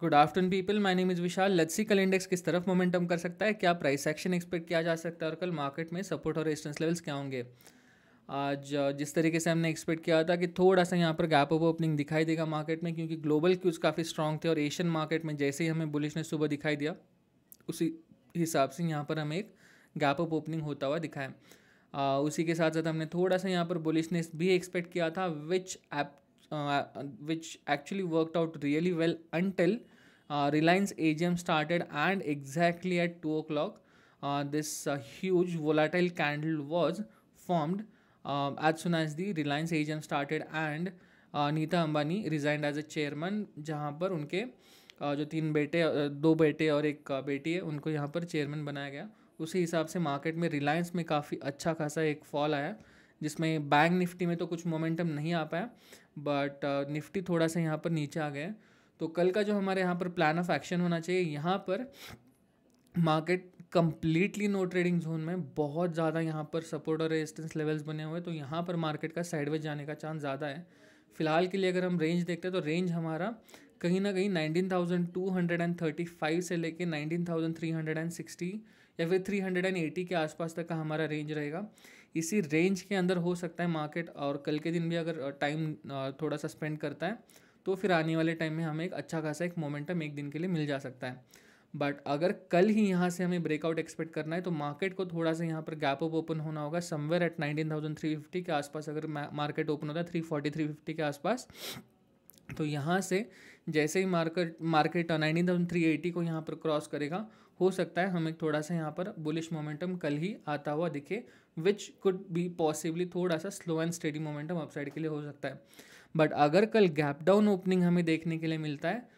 good afternoon people my name is Vishal let's कल index किस तरफ मोमेंटम कर सकता है क्या प्राइस एक्शन एक्सपेक्ट किया जा सकता है और कल मार्केट में सपोर्ट और रेजिस्टेंस लेवल्स क्या होंगे आज जिस तरीके से हमने एक्सपेक्ट किया था कि थोड़ा सा यहाँ पर गैप ऑफ ओपनिंग दिखाई देगा मार्केट में क्योंकि ग्लोबल क्यूज़ काफ़ी स्ट्रॉन्ग थे और एशियन मार्केट में जैसे ही हमें बुलिशनेस सुबह दिखाई दिया उसी हिसाब से यहाँ पर हमें एक गैप ऑफ ओपनिंग होता हुआ दिखाया उसी के साथ साथ हमने थोड़ा सा यहाँ पर बुलिशनेस भी एक्सपेक्ट किया था विच एप uh, which actually worked out really well until uh, Reliance AGM started and exactly at 2 o'clock uh, this uh, huge volatile candle was formed uh, as soon as the Reliance AGM started and uh, Nita Ambani resigned as a chairman जहाँ पर उनके जो तीन बेटे दो बेटे और एक बेटी है उनको यहाँ पर चेयरमैन बनाया गया उसी हिसाब से मार्केट में रिलायंस में काफ़ी अच्छा खासा एक फॉल आया जिसमें बैंक निफ्टी में तो कुछ मोमेंटम नहीं आ पाया बट uh, निफ्टी थोड़ा सा यहाँ पर नीचे आ गया तो कल का जो हमारे यहाँ पर प्लान ऑफ एक्शन होना चाहिए यहाँ पर market completely no trading zone में बहुत ज़्यादा यहाँ पर सपोर्ट और रेजिस्टेंस लेवल्स बने हुए तो यहाँ पर मार्केट का साइडवेज जाने का चांस ज़्यादा है फिलहाल के लिए अगर हम रेंज देखते हैं तो रेंज हमारा कहीं ना कहीं nineteen thousand two hundred and thirty five से लेके सिक्सटी या फिर थ्री हंड्रेड एंड एटी के आसपास तक का हमारा रेंज रहेगा इसी रेंज के अंदर हो सकता है मार्केट और कल के दिन भी अगर टाइम थोड़ा सा स्पेंड करता है तो फिर आने वाले टाइम में हमें एक अच्छा खासा एक मोमेंटम एक दिन के लिए मिल जा सकता है बट अगर कल ही यहाँ से हमें ब्रेकआउट एक्सपेक्ट करना है तो मार्केट को थोड़ा सा यहाँ पर गैप अप ओपन होना होगा somewhere at nineteen thousand three fifty के आसपास अगर मार्केट ओपन होता है थ्री फोर्टी थ्री फिफ्टी के आसपास तो यहाँ से जैसे ही market market nineteen thousand three eighty को यहाँ पर क्रॉस करेगा हो सकता है हमें थोड़ा सा यहाँ पर बुलिश मोमेंटम कल ही आता हुआ दिखे विच कुड बी पॉसिबली थोड़ा सा slow and steady momentum upside के लिए हो सकता है बट अगर कल गैप डाउन ओपनिंग हमें देखने के लिए मिलता है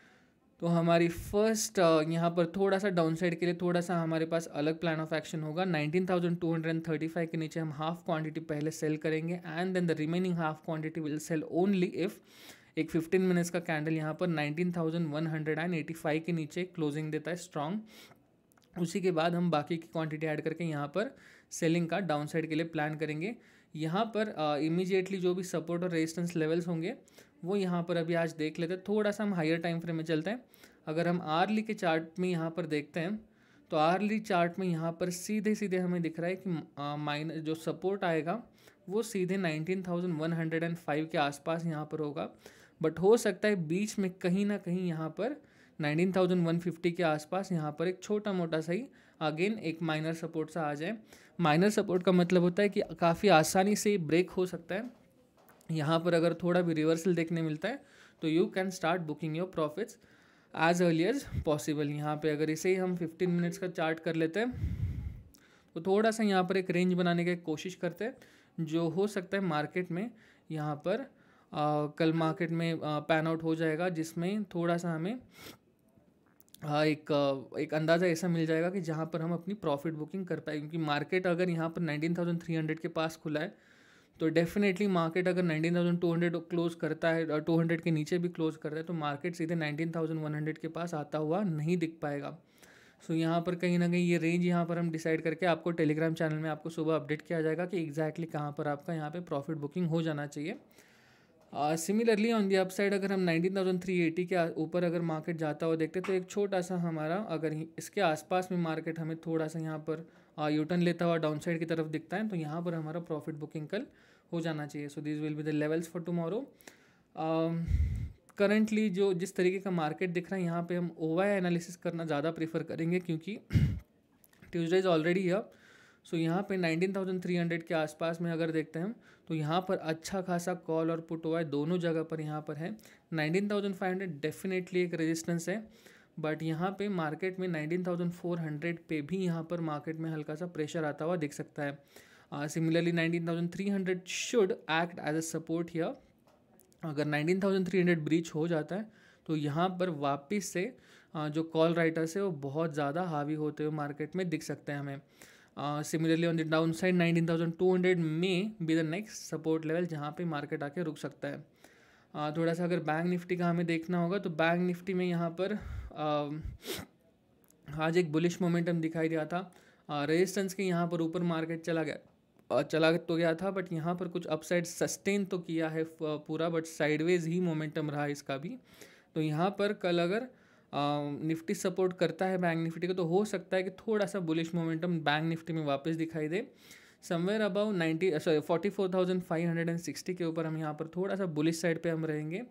तो हमारी फर्स्ट यहाँ पर थोड़ा सा डाउन साइड के लिए थोड़ा सा हमारे पास अलग प्लान ऑफ एक्शन होगा nineteen thousand two hundred thirty five के नीचे हम हाफ क्वांटिटी पहले सेल करेंगे and then the remaining half quantity will sell only if एक फिफ्टीन मिनट्स का कैंडल यहाँ पर thousand one hundred and eighty five के नीचे क्लोजिंग देता है स्ट्रॉन्ग उसी के बाद हम बाकी की क्वांटिटी ऐड करके यहाँ पर सेलिंग का डाउन साइड के लिए प्लान करेंगे यहाँ पर इमीडिएटली जो भी सपोर्ट और रेजिस्टेंस लेवल्स होंगे वो यहाँ पर अभी आज देख लेते हैं थोड़ा सा हम हायर टाइम फ्रेम में चलते हैं अगर हम आर्ली के चार्ट में यहाँ पर देखते हैं तो आर्ली चार्ट में यहाँ पर सीधे सीधे हमें दिख रहा है कि माइन जो सपोर्ट आएगा वो सीधे फाइव के आसपास यहाँ पर होगा बट हो सकता है बीच में कहीं ना कहीं यहाँ पर 19,150 के आसपास यहाँ पर एक छोटा मोटा सा ही अगेन एक माइनर सपोर्ट सा आ जाए माइनर सपोर्ट का मतलब होता है कि काफ़ी आसानी से ब्रेक हो सकता है यहाँ पर अगर थोड़ा भी रिवर्सल देखने मिलता है तो you can start booking your profits as early as possible यहाँ पे अगर इसे ही हम 15 मिनट्स का चार्ट कर लेते हैं तो थोड़ा सा यहाँ पर एक रेंज बनाने की कोशिश करते हैं जो हो सकता है मार्केट में यहाँ पर आ, कल मार्केट में पैन आउट हो जाएगा जिसमें थोड़ा सा हमें हाँ, एक एक अंदाज़ा ऐसा मिल जाएगा कि जहाँ पर हम अपनी प्रॉफिट बुकिंग कर पाए क्योंकि मार्केट अगर यहाँ पर नाइनटीन थाउजेंड थ्री हंड्रेड के पास खुला है तो डेफिनेटली मार्केट अगर थाउजेंड टू हंड्रेड क्लोज करता है और हंड्रेड के नीचे भी क्लोज करता है तो मार्केट सीधे थाउजेंड वन हंड्रेड के पास आता हुआ नहीं दिख पाएगा सो so, यहाँ पर कहीं ना कहीं ये रेंज यहाँ पर हम डिसाइड करके आपको टेलीग्राम चैनल में आपको सुबह अपडेट किया जाएगा कि एग्जैक्टली exactly कहाँ पर आपका यहाँ पर प्रॉफिट बुकिंग हो जाना चाहिए सिमिलरली ऑन दी अपसाइड अगर हम 19,380 के ऊपर अगर मार्केट जाता हुआ देखते तो एक छोटा सा हमारा अगर इसके आसपास में मार्केट हमें थोड़ा सा यहाँ पर यूटर्न uh, लेता हुआ डाउन साइड की तरफ दिखता है तो यहाँ पर हमारा प्रॉफिट बुकिंग कल हो जाना चाहिए so this will be the levels for tomorrow currently जो जिस तरीके का मार्केट दिख रहा है यहाँ पर हम ओवा एनालिसिस करना ज़्यादा प्रेफर करेंगे क्योंकि Tuesday is already up so यहाँ पे 19,300 के आसपास में अगर देखते हैं तो यहाँ पर अच्छा खासा कॉल और पुट हुआ है दोनों जगह पर यहाँ पर है 19,500 डेफिनेटली एक रेजिस्टेंस है बट यहाँ पे मार्केट में 19,400 पे भी यहाँ पर मार्केट में हल्का सा प्रेशर आता हुआ दिख सकता है similarly three hundred should act as a support here अगर 19,300 ब्रीच हो जाता है तो यहाँ पर वापस से uh, जो कॉल राइटर्स है वो बहुत ज़्यादा हावी होते हुए मार्केट में दिख सकते हैं हमें downside nineteen thousand two hundred में be the next support level जहाँ पे मार्केट आके रुक सकता है uh, थोड़ा सा अगर बैंक निफ्टी का हमें देखना होगा तो बैंक निफ्टी में यहाँ पर uh, आज एक बुलिश मोमेंटम दिखाई दिया था रेजिस्टेंस uh, के यहाँ पर ऊपर मार्केट चला गया uh, चला तो गया था बट यहाँ पर कुछ अपसाइड सस्टेन तो किया है uh, पूरा बट साइडवेज ही मोमेंटम रहा इसका भी तो यहाँ पर कल अगर निफ्टी सपोर्ट करता है बैंक निफ्टी को तो हो सकता है कि थोड़ा सा बुलिश मोमेंटम बैंक निफ्टी में वापस दिखाई दे somewhere above ninety sorry forty four thousand five hundred and sixty के ऊपर हम यहाँ पर थोड़ा सा बुलिश साइड पे हम रहेंगे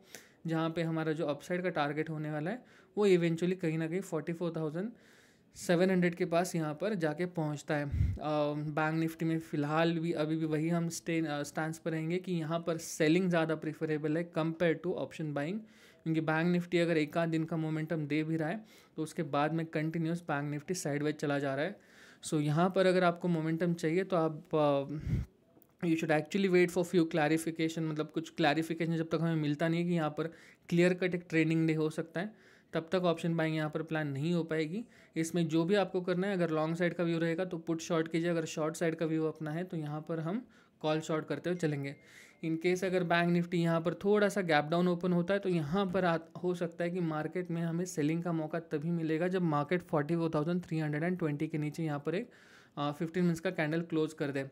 जहाँ पे हमारा जो अपसाइड का टारगेट होने वाला है वो इवेंचुअली कहीं ना कहीं forty four thousand seven hundred के पास यहाँ पर जाके पहुँचता है बैंक निफ्टी में फ़िलहाल भी अभी भी वही हम स्टे स्टैंड uh, पर रहेंगे कि यहाँ पर सेलिंग ज़्यादा प्रेफरेबल है कंपेयर टू ऑप्शन बाइंग क्योंकि बैंक निफ्टी अगर एक आध दिन का मोमेंटम दे भी रहा है तो उसके बाद में कंटिन्यूस बैंक निफ्टी साइडवाइज चला जा रहा है सो so, यहाँ पर अगर आपको मोमेंटम चाहिए तो आप you should actually wait for few clarification मतलब कुछ क्लैरिफिकेशन जब तक हमें मिलता नहीं है कि यहाँ पर क्लियर कट एक ट्रेनिंग डे हो सकता है तब तक ऑप्शन बाइंग यहाँ पर प्लान नहीं हो पाएगी इसमें जो भी आपको करना है अगर लॉन्ग साइड का व्यू रहेगा तो पुट शॉर्ट कीजिए अगर शॉर्ट साइड का व्यू अपना है तो यहाँ पर हम कॉल शॉर्ट करते हुए चलेंगे इन केस अगर बैंक निफ्टी यहाँ पर थोड़ा सा गैप डाउन ओपन होता है तो यहाँ पर आ, हो सकता है कि मार्केट में हमें सेलिंग का मौका तभी मिलेगा जब market forty four thousand three hundred and twenty के नीचे यहाँ पर एक फिफ्टीन मिनट्स का कैंडल क्लोज कर दे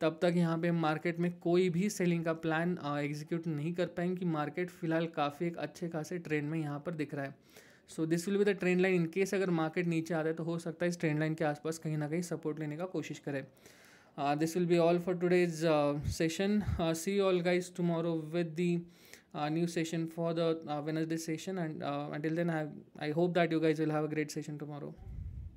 तब तक यहाँ पे मार्केट में कोई भी सेलिंग का प्लान एग्जीक्यूट नहीं कर पाएंगे कि मार्केट फिलहाल काफ़ी एक अच्छे खासे ट्रेंड में यहाँ पर दिख रहा है so this will be the trend line in case अगर मार्केट नीचे आता है तो हो सकता है इस ट्रेंड लाइन के आसपास कहीं ना कहीं सपोर्ट लेने का कोशिश करें uh, this will be all for today's uh, session uh, see you all guys tomorrow with the uh, new session for the uh, wednesday session and uh, until then I, I hope that you guys will have a great session tomorrow